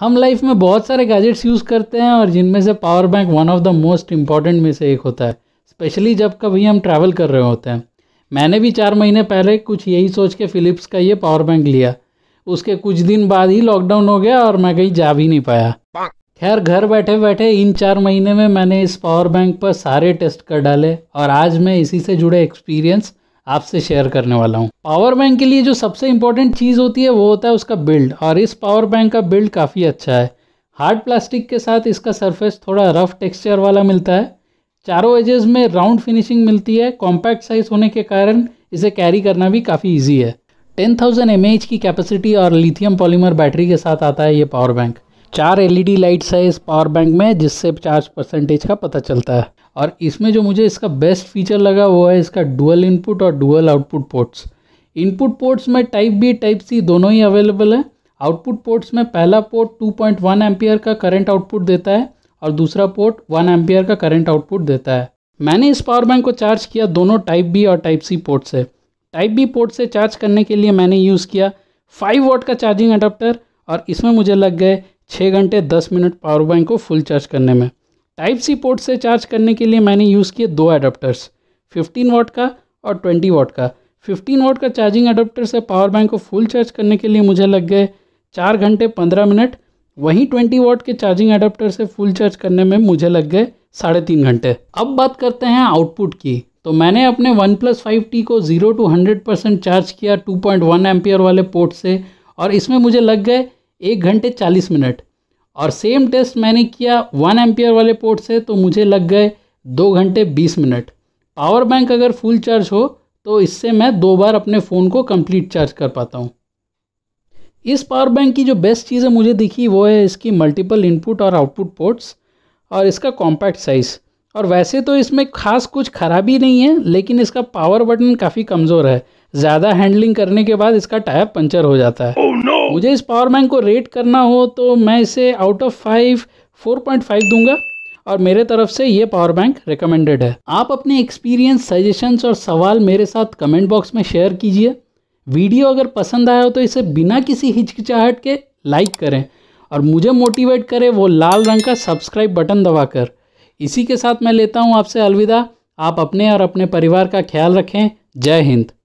हम लाइफ में बहुत सारे गैजेट्स यूज़ करते हैं और जिनमें से power bank one of the most important में से एक होता है स्पेशली जब कभी हम ट्रैवल कर रहे होते हैं मैंने भी चार महीने पहले कुछ यही सोच के फ़िलिप्स का ये पावर बैंक लिया उसके कुछ दिन बाद ही लॉकडाउन हो गया और मैं कहीं जा भी नहीं पाया खैर घर बैठे बैठे इन चार महीने में मैंने इस पावर बैंक पर सारे टेस्ट कर डाले और आज मैं इसी से जुड़े एक्सपीरियंस आपसे शेयर करने वाला हूँ पावर बैंक के लिए जो सबसे इंपॉर्टेंट चीज़ होती है वो होता है उसका बिल्ड और इस पावर बैंक का बिल्ड काफ़ी अच्छा है हार्ड प्लास्टिक के साथ इसका सरफेस थोड़ा रफ टेक्सचर वाला मिलता है चारों एजेस में राउंड फिनिशिंग मिलती है कॉम्पैक्ट साइज होने के कारण इसे कैरी करना भी काफ़ी ईजी है टेन थाउजेंड की कैपेसिटी और लिथियम पॉलीमर बैटरी के साथ आता है ये पावर बैंक चार एलईडी लाइट्स है इस पावर बैंक में जिससे चार्ज परसेंटेज का पता चलता है और इसमें जो मुझे इसका बेस्ट फीचर लगा वो है इसका डुअल इनपुट और dual output ports input ports में टाइप बी टाइप सी दोनों ही अवेलेबल है आउटपुट पोर्ट्स में पहला पोर्ट 2.1 पॉइंट का करंट आउटपुट देता है और दूसरा पोर्ट 1 एम्पियर का करंट आउटपुट देता है मैंने इस पावर बैंक को चार्ज किया दोनों टाइप बी और टाइप सी पोर्ट से टाइप बी पोर्ट से चार्ज करने के लिए मैंने यूज़ किया 5 वॉट का चार्जिंग अडाप्टर और इसमें मुझे लग गए 6 घंटे 10 मिनट पावर बैंक को फुल चार्ज करने में टाइप सी पोर्ट से चार्ज करने के लिए मैंने यूज़ किए दो अडोप्टर्स 15 वाट का और 20 वाट का 15 वाट का चार्जिंग अडोप्टर से पावर बैंक को फुल चार्ज करने के लिए मुझे लग गए चार घंटे पंद्रह मिनट वहीं ट्वेंटी वाट के चार्जिंग अडोप्टर से फुल चार्ज करने में मुझे लग गए साढ़े तीन घंटे अब बात करते हैं आउटपुट की तो मैंने अपने वन प्लस फाइव टी को zero to hundred percent charge किया टू पॉइंट वन एम्पियर वाले पोर्ट से और इसमें मुझे लग गए एक घंटे चालीस मिनट और सेम टेस्ट मैंने किया वन एम्पियर वाले पोर्ट से तो मुझे लग गए दो घंटे बीस मिनट पावर बैंक अगर फुल चार्ज हो तो इससे मैं दो बार अपने फ़ोन को कंप्लीट चार्ज कर पाता हूँ इस पावर बैंक की जो बेस्ट चीज़ें मुझे दिखी वो है इसकी मल्टीपल इनपुट और आउटपुट पोर्ट्स और इसका कॉम्पैक्ट साइज़ और वैसे तो इसमें खास कुछ खराबी नहीं है लेकिन इसका पावर बटन काफ़ी कमज़ोर है ज़्यादा हैंडलिंग करने के बाद इसका टायर पंचर हो जाता है oh, no! मुझे इस पावर बैंक को रेट करना हो तो मैं इसे out of five four point five दूंगा और मेरे तरफ से ये पावर बैंक रिकमेंडेड है आप अपने एक्सपीरियंस सजेशंस और सवाल मेरे साथ कमेंट बॉक्स में शेयर कीजिए वीडियो अगर पसंद आया हो तो इसे बिना किसी हिचकिचाहट के लाइक करें और मुझे मोटिवेट करें वो लाल रंग का सब्सक्राइब बटन दबाकर इसी के साथ मैं लेता हूँ आपसे अलविदा आप अपने और अपने परिवार का ख्याल रखें जय हिंद